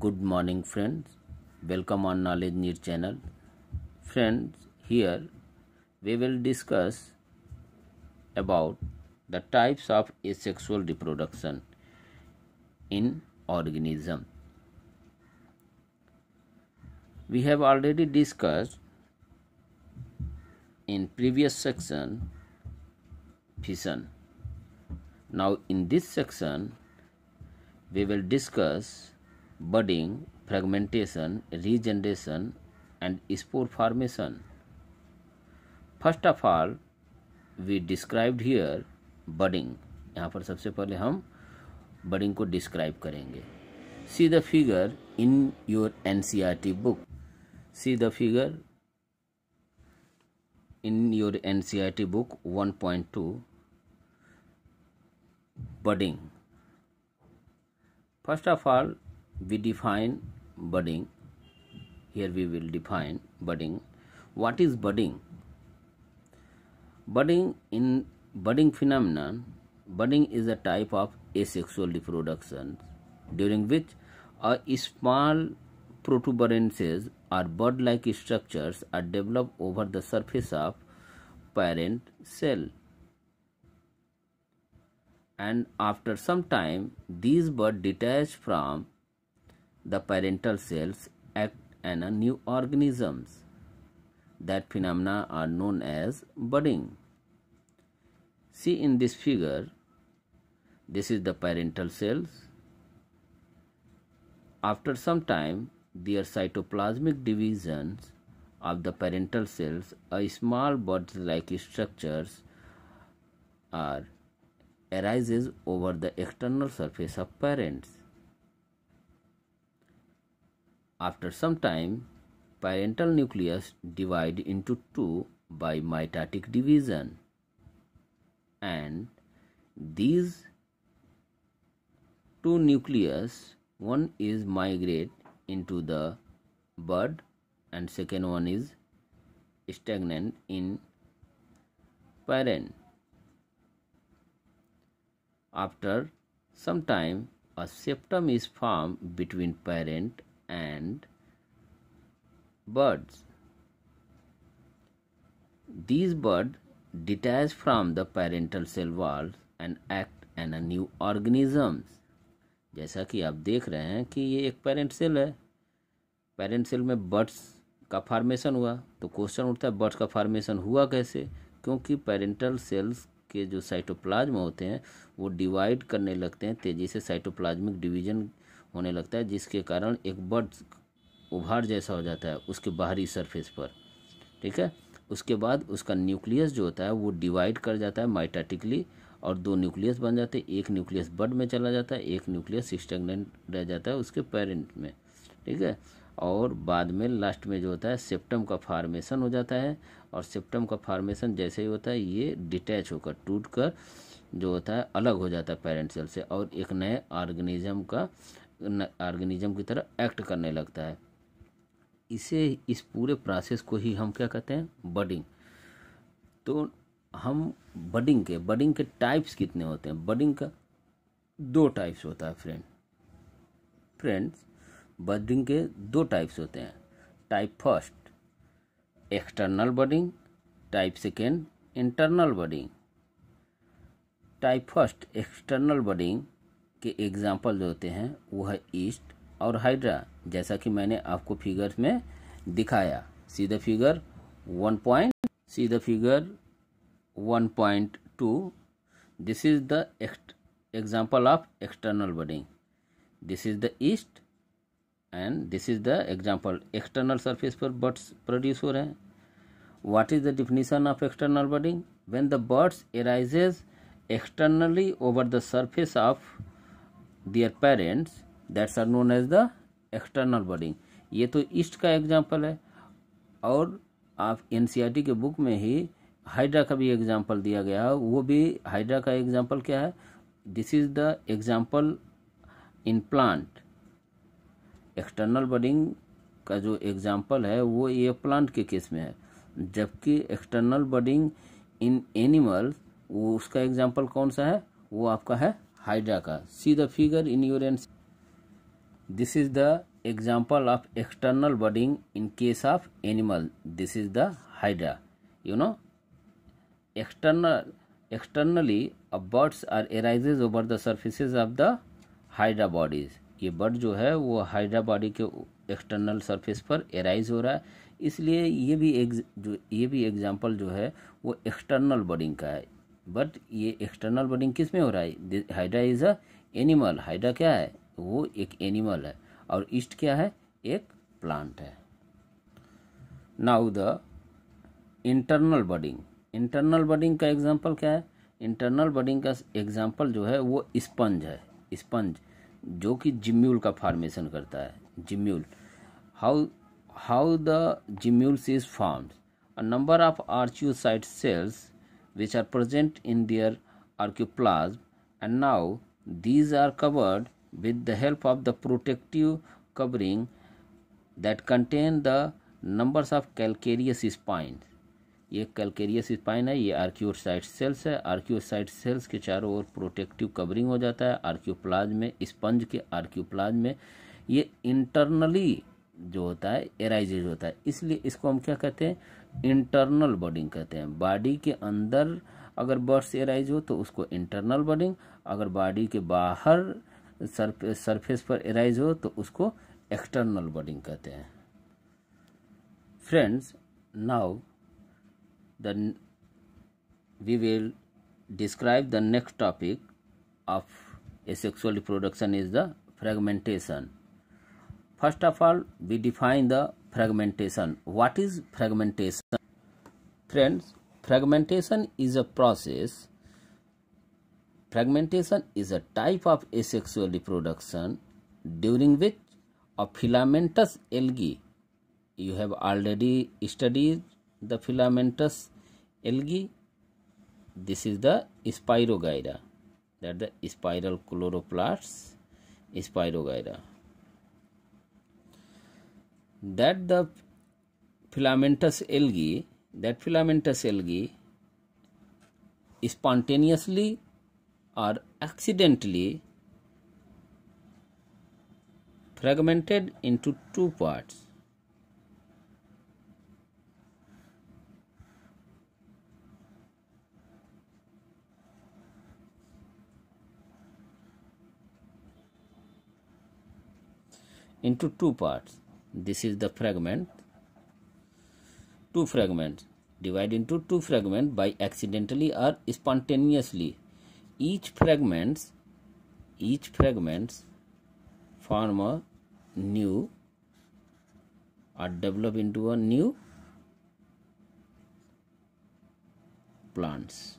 good morning friends welcome on knowledge near channel friends here we will discuss about the types of asexual reproduction in organism we have already discussed in previous section fission now in this section we will discuss budding, fragmentation, regeneration, and spore formation. First of all, we described here budding. यहाँ पर सबसे पहले हम budding को describe करेंगे see the figure in your N C R T book see the figure in your N C R T book one point two budding first of all we define budding here we will define budding what is budding budding in budding phenomenon budding is a type of asexual reproduction during which a small protuberances or bud like structures are developed over the surface of parent cell and after some time these buds detach from the parental cells act on a new organisms. That phenomena are known as budding. See in this figure, this is the parental cells. After some time, their cytoplasmic divisions of the parental cells, a small bud-like structures are arises over the external surface of parents. After some time, parental nucleus divide into two by mitotic division and these two nucleus one is migrate into the bud and second one is stagnant in parent after some time a septum is formed between parent and birds. These birds detach from the parental cell walls and act as a new organisms. जैसा कि आप देख रहे हैं कि ये एक parent cell है पेरेंट सेल में बर्ड्स का फार्मेशन हुआ तो क्वेश्चन उठता है बर्ड्स का फार्मेशन हुआ कैसे क्योंकि पेरेंटल सेल्स के जो साइटोप्लाज्म होते हैं वो डिवाइड करने लगते हैं तेज़ी से साइटोप्लाज्मिक डिवीजन होने लगता है जिसके कारण एक बर्ड उभार जैसा हो जाता है उसके बाहरी सरफेस पर ठीक है उसके बाद उसका न्यूक्लियस जो होता है वो डिवाइड कर जाता है माइटाटिकली और दो न्यूक्लियस बन जाते हैं एक न्यूक्लियस बर्ड में चला जाता है एक न्यूक्लियस स्टेगनेंट रह जाता है उसके पेरेंट में ठीक है और बाद में लास्ट में जो होता है सेप्टम का फार्मेशन हो जाता है और सेप्टम का फार्मेशन जैसे ही होता है ये डिटैच होकर टूट कर जो होता है अलग हो जाता है पेरेंट सेल से और एक नए ऑर्गेनिज्म का ऑर्गेनिज्म की तरह एक्ट करने लगता है इसे इस पूरे प्रोसेस को ही हम क्या कहते हैं बडिंग तो हम बडिंग के बडिंग के टाइप्स कितने होते हैं बडिंग का दो टाइप्स होता है फ्रेंड फ्रेंड्स बडिंग के दो टाइप्स होते हैं type first external budding type second internal budding type first external budding के एग्जाम्पल जो होते हैं वो है ईस्ट और हाइड्रा जैसा कि मैंने आपको फिगर में दिखाया see the figure one point see the figure one point two this is the example of external budding this is the yeast and this is the example external surface पर buds produce हो रहे हैं what is the definition of external budding when the buds arises externally over the surface of their parents that's are known as the external budding ये तो east का example है और आप एन e के बुक में ही हाइड्रा का भी एग्जाम्पल दिया गया है वो भी हाइड्रा का एग्जाम्पल क्या है this is the example in plant external budding का जो एग्जाम्पल है वो ये प्लांट के केस में है जबकि एक्सटर्नल बर्डिंग इन एनिमल्स वो उसका एग्जाम्पल कौन सा है वो आपका है hydraca. See the figure in urine. This is the example of external budding in case of animal. This is the hydra. You know, external externally a buds are arises over the surfaces of the hydra bodies. ये bud जो है वो hydra body के external surface पर arise हो रहा है इसलिए ये भी एक जो ये भी एग्जाम्पल जो है वो एक्सटर्नल बर्डिंग का है बट ये एक्सटर्नल बर्डिंग किस में हो रहा है hydra is a animal hydra क्या है वो एक एनिमल है और ईस्ट क्या है एक प्लांट है now the internal budding internal budding का एग्जाम्पल क्या है इंटरनल बर्डिंग का एग्जाम्पल जो है वो स्पंज है स्पंज जो कि जिम्यूल का फॉर्मेशन करता है gemmule how how the gemmules is formed a number of archaeocyte cells which are present in their archoplasm and now these are covered with the help of the protective covering that contain the numbers of calcareous spines ये calcareous spine है ये आर्क्योसाइट cells है आर्क्योसाइट cells के चारों ओर protective covering हो जाता है आर्क्योप्लाज में sponge के आर्क्योप्लाज में ये internally जो होता है एराइज होता है इसलिए इसको हम क्या कहते हैं इंटरनल बर्डिंग कहते हैं बॉडी के अंदर अगर बर्ड्स एराइज हो तो उसको इंटरनल बर्डिंग अगर बॉडी के बाहर सरफे, सरफेस पर एराइज हो तो उसको एक्सटर्नल बर्डिंग कहते हैं friends now the we will describe the next topic of asexual reproduction is the fragmentation first of all we define the fragmentation. What is fragmentation? Friends, fragmentation is a process. Fragmentation is a type of asexual reproduction during which a filamentous algae, you have already studied the filamentous algae. This is the spirogyra, that the spiral chloroplasts, spirogyra that the filamentous algae that filamentous algae spontaneously or accidentally fragmented into two parts into two parts this is the fragment two fragments divide into two fragments by accidentally or spontaneously each fragments each fragments form a new or develop into a new plants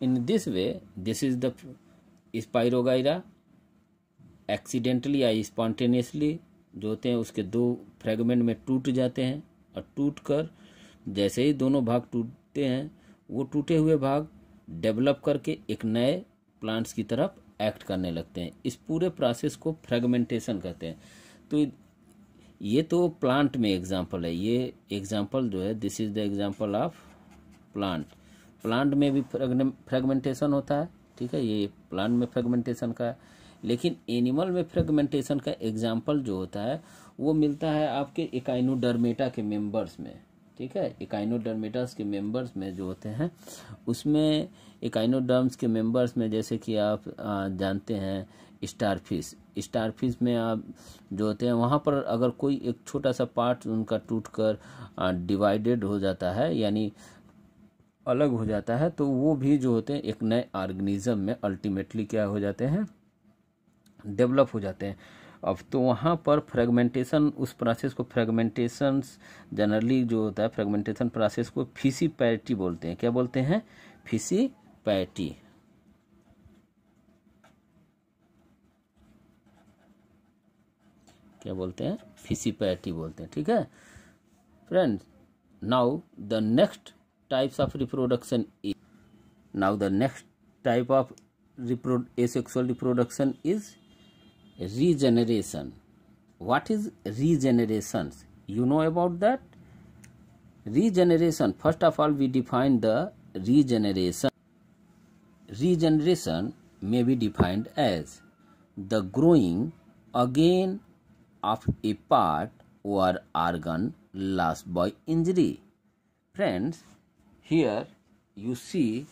in this way this is the spirogyra accidentally या spontaneously जो होते हैं उसके दो fragment में टूट जाते हैं और टूट कर जैसे ही दोनों भाग टूटते हैं वो टूटे हुए भाग डेवलप करके एक नए प्लांट्स की तरफ एक्ट करने लगते हैं इस पूरे प्रोसेस को फ्रेगमेंटेशन कहते हैं तो ये तो प्लांट में एग्जाम्पल है ये एग्जाम्पल जो है this is the example of plant plant में भी फ्रेगमेंटेशन होता है ठीक है ये प्लांट में फ्रेगमेंटेशन का है लेकिन एनिमल में फ्रेगमेंटेशन का एग्जाम्पल जो होता है वो मिलता है आपके इकाइनोडर्मेटा के मेंबर्स में ठीक है इकाइनोडर्मेटास के मेंबर्स में जो होते हैं उसमें इकाइनोडर्म्स के मेंबर्स में जैसे कि आप जानते हैं स्टारफिश स्टारफिश में आप जो होते हैं वहाँ पर अगर कोई एक छोटा सा पार्ट उनका टूट कर डिवाइडेड हो जाता है यानी अलग हो जाता है तो वो भी जो होते हैं एक नए ऑर्गेनिज्म में अल्टीमेटली क्या हो जाते हैं डेवलप हो जाते हैं अब तो वहाँ पर फ्रेगमेंटेशन उस प्रोसेस को फ्रेगमेंटेशन जनरली जो होता है फ्रेगमेंटेशन प्रोसेस को फीसी पैटी बोलते हैं क्या बोलते हैं फीसी पैटी क्या बोलते हैं फीसी पैटी बोलते हैं ठीक है friends now the next types of reproduction is. Now the next type of asexual reproduction is regeneration. What is regeneration? You know about that? Regeneration. First of all, we define the regeneration. Regeneration may be defined as the growing again of a part or organ lost by injury. Friends, here you see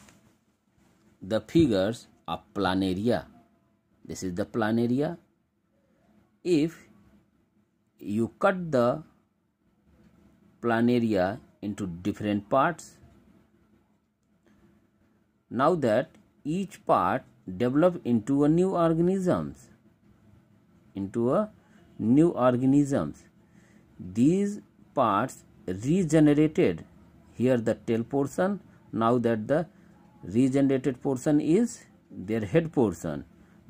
the figures of planaria. This is the planaria. If you cut the planaria into different parts, now that each part develop into a new organisms into a new organisms these parts regenerated here the tail portion now that the regenerated portion is their head portion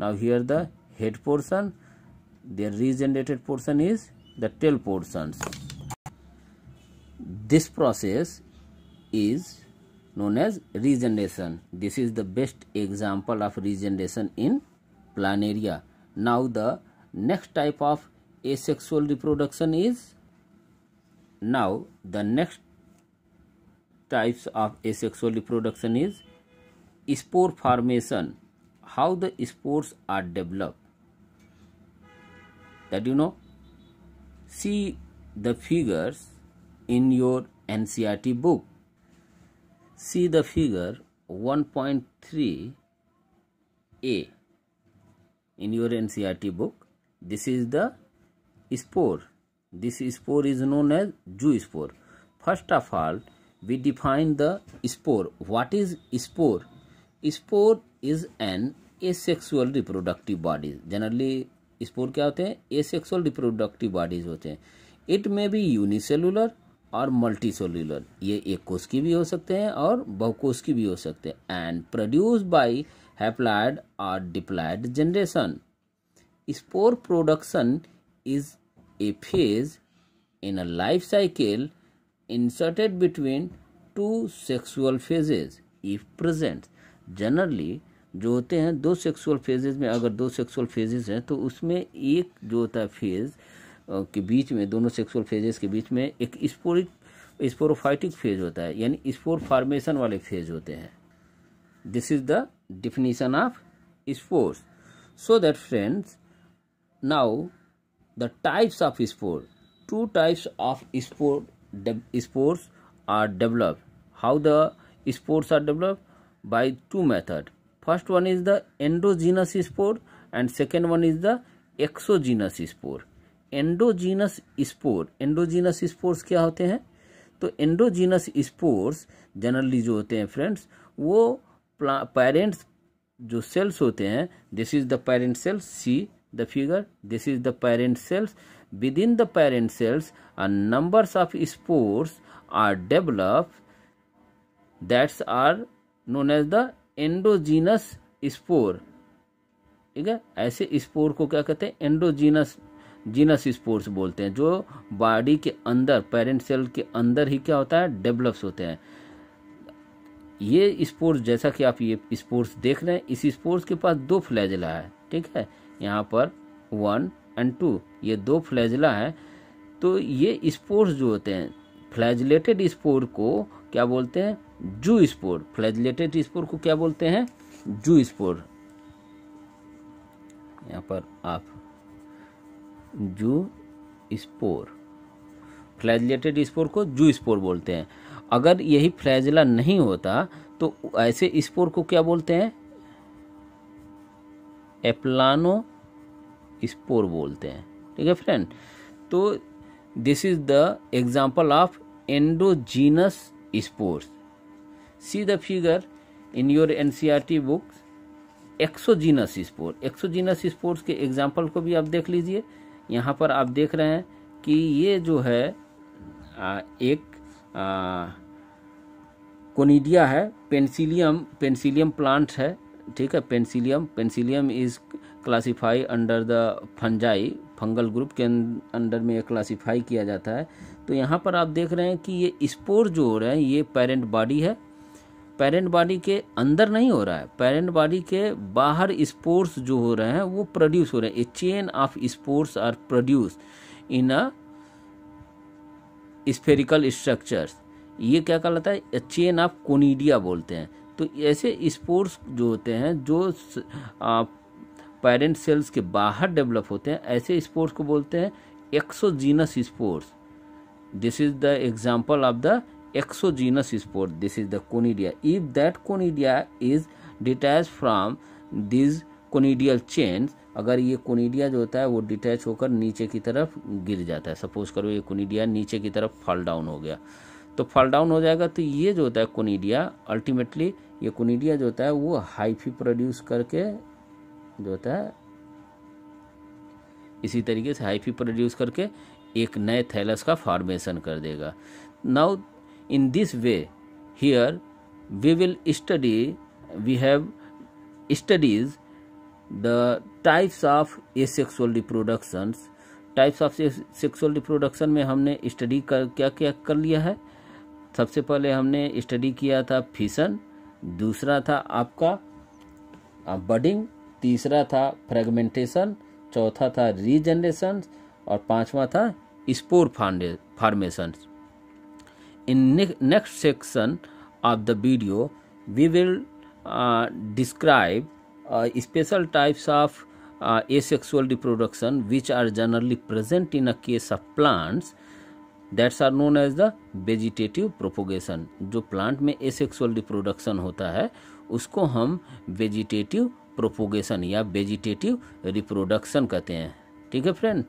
now here the head portion their regenerated portion is the tail portions this process is known as regeneration this is the best example of regeneration in planaria now the next type of asexual reproduction is now the next types of asexual reproduction is spore formation how the spores are developed that you know see the figures in your ncrt book see the figure 1.3 a in your ncrt book this is the spore this spore is known as jew spore first of all we define the spore what is spore spore is an asexual reproductive bodies generally spore क्या होते हैं asexual reproductive bodies होते हैं it में भी unicellular और multi cellular ये एक कोश की भी हो सकते हैं और बहुकोश की भी हो सकते हैं एंड प्रोड्यूस बाय हैप्लाइड और diploid generation spore production is a phase in a life cycle inserted between two sexual phases if present generally जो होते हैं दो सेक्सुअल फेजेस में अगर दो सेक्सुअल फेजेस हैं तो उसमें एक जो होता है फेज़ के बीच में दोनों सेक्सुअल फेजेस के बीच में एक स्पोरिक स्पोरोफाइटिक फेज होता है यानी स्पोर फार्मेशन वाले फेज होते हैं this is the definition of spores so that friends now the types of spore two types of spore spores are develop how the spores are develop by two method first one is the endogenous spore and second one is the exogenous spore endogenous spore endogenous spores क्या होते हैं तो endogenous sports generally जो होते हैं friends वो parents जो cells होते हैं this is the parent cells see the figure this is the parent cells within the parent cells a numbers of spores are developed that are known as the endogenous spore ठीक है ऐसे spore को क्या कहते हैं endogenous genus spores बोलते हैं जो बॉडी के अंदर पेरेंट सेल के अंदर ही क्या होता है डेवलप्स होते हैं ये स्पोर्स जैसा कि आप ये स्पोर्स देख रहे हैं इस स्पोर्स के पास दो फ्लैजला है ठीक है यहाँ पर वन टू ये दो फ्लैजला है तो ये स्पोर्स जो होते हैं फ्लैजलेटेड स्पोर को क्या बोलते हैं जू स्पोर फ्लैजलेटेड स्पोर को क्या बोलते हैं जू स्पोर यहाँ पर आप जू स्पोर फ्लैजलेटेड स्पोर को जू स्पोर बोलते हैं अगर यही फ्लैजला नहीं होता तो ऐसे स्पोर को क्या बोलते हैं एप्लानो स्पोर बोलते हैं ठीक है फ्रेंड तो this is the example of endogenous spores see the figure in your N C R T books exogenous spore exogenous spores के एग्जाम्पल को भी आप देख लीजिए यहाँ पर आप देख रहे हैं कि ये जो है आ, एक आ, कोनिडिया है पेंसिलियम पेंसिलियम प्लांट है ठीक है penicillium penicillium is classify under the fungi fungal group के अंडर में क्लासीफाई किया जाता है तो यहाँ पर आप देख रहे हैं कि ये स्पोर जो हो रहे हैं ये पेरेंट बॉडी है पेरेंट बॉडी के अंदर नहीं हो रहा है पेरेंट बॉडी के बाहर स्पोर्स जो हो रहे हैं वो प्रोड्यूस हो रहे हैं a chain of spores are produce in a spherical structures ये क्या कहलाता है चेन ऑफ कोनीडिया बोलते हैं तो ऐसे स्पोर्ट्स जो होते हैं जो पेरेंट सेल्स के बाहर डेवलप होते हैं ऐसे स्पोर्ट्स को बोलते हैं exogenous spores this is the example of the exogenous spore this is the conidia if that conidia is detach from these conidial chain अगर ये कोनीडिया जो होता है वो डिटैच होकर नीचे की तरफ गिर जाता है सपोज करो ये कोनीडिया नीचे की तरफ फॉल डाउन हो गया तो फॉल डाउन हो जाएगा तो ये जो होता है कोनीडिया अल्टीमेटली ये कुनीडिया जो होता है वो हाइफी प्रोड्यूस करके जो होता है इसी तरीके से हाइफी प्रोड्यूस करके एक नए थैलस का फॉर्मेशन कर देगा now in this way here we will study we have studies the types of asexual reproductions types of sexual reproduction में हमने स्टडी कर क्या क्या कर लिया है सबसे पहले हमने स्टडी किया था फिशन दूसरा था आपका बडिंग तीसरा था फ्रेगमेंटेशन चौथा था रीजनरेशन और पांचवा था spore formation in next section of the video we will describe special types of sexual reproduction which are generally present in a case of plants that's are known as the vegetative propagation जो plant में asexual reproduction होता है उसको हम vegetative propagation या vegetative reproduction कहते हैं ठीक है फ्रेंड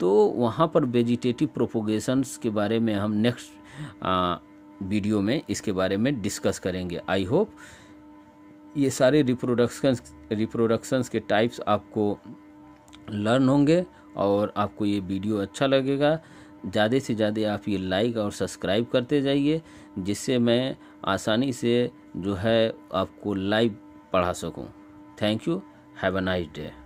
तो वहाँ पर वेजिटेटिव प्रोपोगेशंस के बारे में हम नेक्स्ट वीडियो में इसके बारे में डिस्कस करेंगे आई होप ये सारे रिप्रोडक्शन रिप्रोडक्शंस के टाइप्स आपको लर्न होंगे और आपको ये वीडियो अच्छा लगेगा ज़्यादा से ज़्यादा आप ये लाइक और सब्सक्राइब करते जाइए जिससे मैं आसानी से जो है आपको लाइव पढ़ा सकूँ thank you have a nice day